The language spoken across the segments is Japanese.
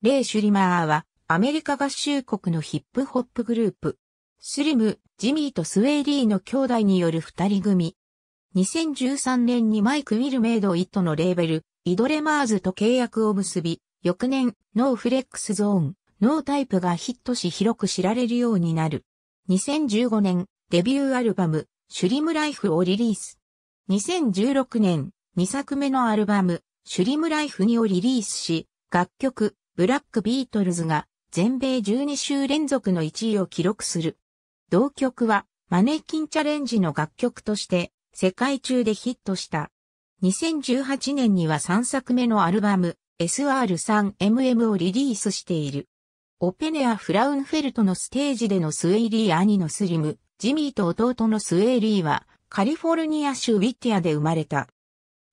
レイ・シュリマーは、アメリカ合衆国のヒップホップグループ、スリム、ジミーとスウェイリーの兄弟による二人組。2013年にマイク・ウィルメイド・イットのレーベル、イドレマーズと契約を結び、翌年、ノーフレックスゾーン、ノータイプがヒットし広く知られるようになる。2015年、デビューアルバム、シュリムライフをリリース。2016年、2作目のアルバム、シュリムライフにをリリースし、楽曲、ブラックビートルズが全米12週連続の1位を記録する。同曲はマネキンチャレンジの楽曲として世界中でヒットした。2018年には3作目のアルバム SR3MM をリリースしている。オペネア・フラウンフェルトのステージでのスウェイリー兄のスリム、ジミーと弟のスウェイリーはカリフォルニア州ウィッティアで生まれた。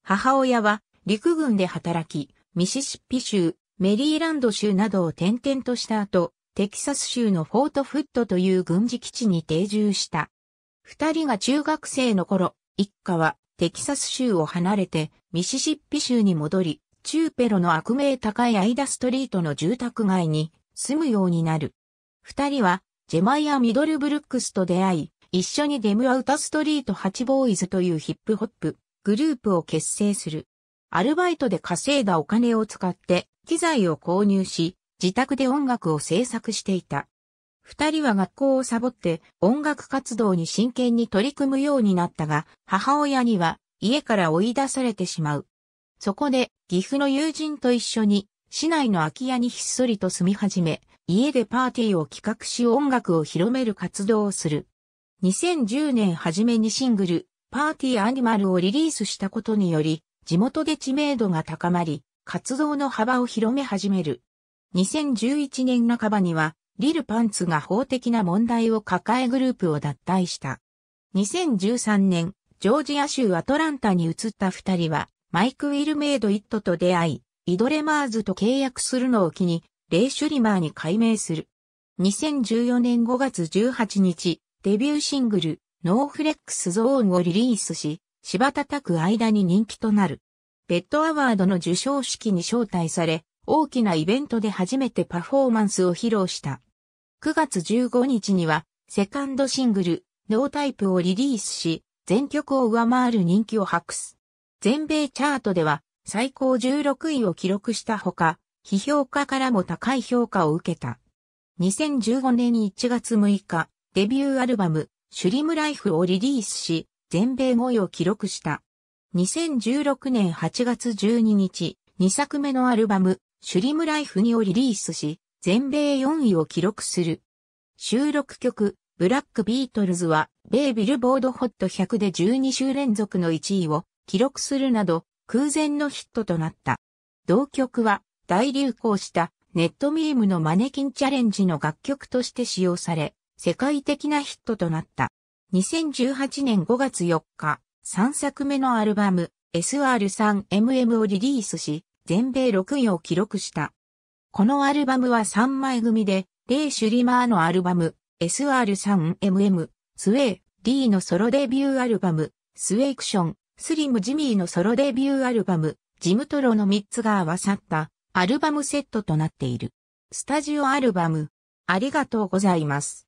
母親は陸軍で働き、ミシシッピ州メリーランド州などを転々とした後、テキサス州のフォートフットという軍事基地に定住した。二人が中学生の頃、一家はテキサス州を離れてミシシッピ州に戻り、中ペロの悪名高いアイダストリートの住宅街に住むようになる。二人はジェマイア・ミドルブルックスと出会い、一緒にデムアウタストリート8ボーイズというヒップホップグループを結成する。アルバイトで稼いだお金を使って機材を購入し、自宅で音楽を制作していた。二人は学校をサボって音楽活動に真剣に取り組むようになったが、母親には家から追い出されてしまう。そこで、岐阜の友人と一緒に、市内の空き家にひっそりと住み始め、家でパーティーを企画し音楽を広める活動をする。2010年初めにシングル、パーティーアニマルをリリースしたことにより、地元で知名度が高まり、活動の幅を広め始める。2011年半ばには、リル・パンツが法的な問題を抱えグループを脱退した。2013年、ジョージア州アトランタに移った二人は、マイク・ウィルメイド・イットと出会い、イドレマーズと契約するのを機に、レイ・シュリマーに改名する。2014年5月18日、デビューシングル、ノーフレックスゾーンをリリースし、柴叩く間に人気となる。ベッドアワードの受賞式に招待され、大きなイベントで初めてパフォーマンスを披露した。9月15日には、セカンドシングル、ノータイプをリリースし、全曲を上回る人気を博す。全米チャートでは、最高16位を記録したほか、批評家からも高い評価を受けた。2015年1月6日、デビューアルバム、シュリムライフをリリースし、全米5位を記録した。2016年8月12日、2作目のアルバム、シュリムライフにをリリースし、全米4位を記録する。収録曲、ブラックビートルズは、ベイビルボードホット100で12週連続の1位を記録するなど、空前のヒットとなった。同曲は、大流行したネットミームのマネキンチャレンジの楽曲として使用され、世界的なヒットとなった。2018年5月4日、3作目のアルバム SR3MM をリリースし、全米6位を記録した。このアルバムは3枚組で、レイ・シュリマーのアルバム SR3MM、スウェイ、ーのソロデビューアルバム、スウェイクション、スリム・ジミーのソロデビューアルバム、ジムトロの3つが合わさったアルバムセットとなっている。スタジオアルバム、ありがとうございます。